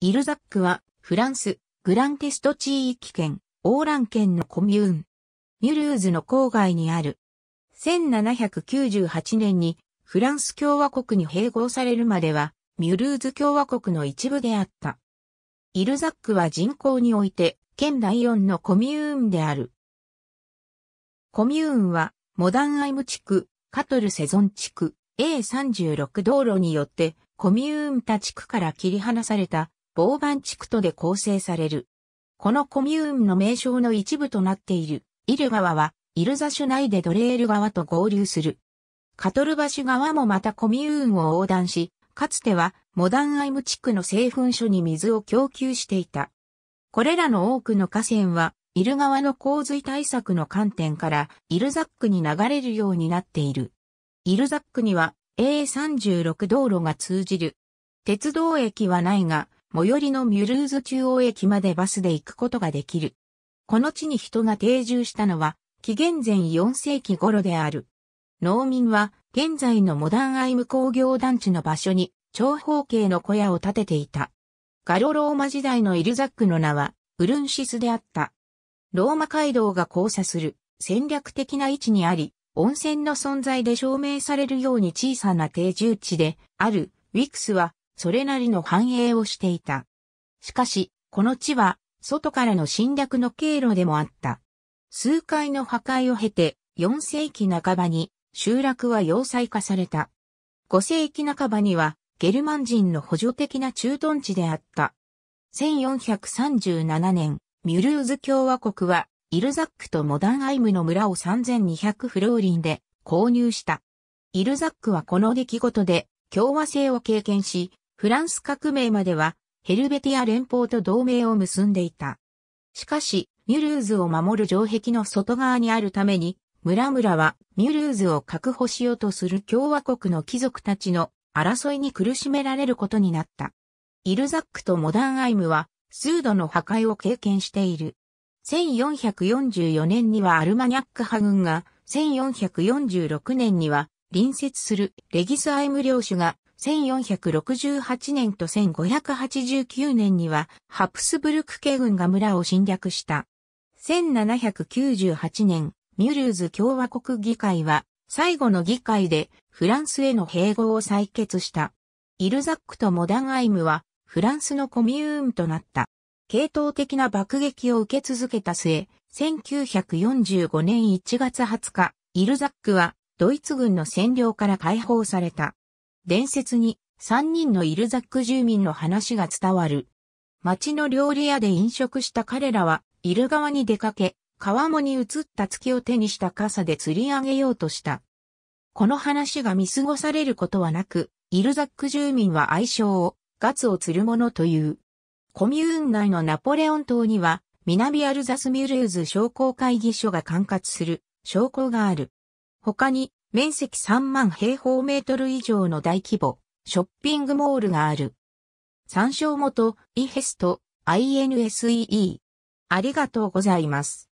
イルザックは、フランス、グランテスト地域圏、オーラン県のコミューン。ミュルーズの郊外にある。1798年に、フランス共和国に併合されるまでは、ミュルーズ共和国の一部であった。イルザックは人口において、県第4のコミューンである。コミューンは、モダンアイム地区、カトルセゾン地区、A36 道路によって、コミューンタ地区から切り離されたボーバン地区とで構成される。このコミューンの名称の一部となっている、イル川は、イルザシュでドレール川と合流する。カトルバシュ川もまたコミューンを横断し、かつてはモダンアイム地区の製粉所に水を供給していた。これらの多くの河川は、イル川の洪水対策の観点から、イルザックに流れるようになっている。イルザックには A36 道路が通じる。鉄道駅はないが、最寄りのミュルーズ中央駅までバスで行くことができる。この地に人が定住したのは、紀元前4世紀頃である。農民は、現在のモダンアイム工業団地の場所に、長方形の小屋を建てていた。ガロローマ時代のイルザックの名は、ウルンシスであった。ローマ街道が交差する戦略的な位置にあり、温泉の存在で証明されるように小さな定住地であるウィクスはそれなりの繁栄をしていた。しかし、この地は、外からの侵略の経路でもあった。数回の破壊を経て、4世紀半ばに、集落は要塞化された。5世紀半ばには、ゲルマン人の補助的な駐屯地であった。1437年、ミュルーズ共和国は、イルザックとモダンアイムの村を3200フローリンで購入した。イルザックはこの出来事で共和制を経験し、フランス革命まではヘルベティア連邦と同盟を結んでいた。しかし、ミュルーズを守る城壁の外側にあるために、村々はミュルーズを確保しようとする共和国の貴族たちの争いに苦しめられることになった。イルザックとモダンアイムは数度の破壊を経験している。1444年にはアルマニャック派軍が、1446年には隣接するレギスアイム領主が1468年と1589年には、ハプスブルク家軍が村を侵略した。1798年、ミュルーズ共和国議会は、最後の議会でフランスへの併合を採決した。イルザックとモダンアイムは、フランスのコミューンとなった。系統的な爆撃を受け続けた末、1945年1月20日、イルザックは、ドイツ軍の占領から解放された。伝説に3人のイルザック住民の話が伝わる。町の料理屋で飲食した彼らは、イル川に出かけ、川面に映った月を手にした傘で釣り上げようとした。この話が見過ごされることはなく、イルザック住民は愛称を、ガツを釣るものという。コミューン内のナポレオン島には、南アルザスミュルーズ商工会議所が管轄する、商工がある。他に、面積3万平方メートル以上の大規模、ショッピングモールがある。参照元、イヘスト、INSEE。ありがとうございます。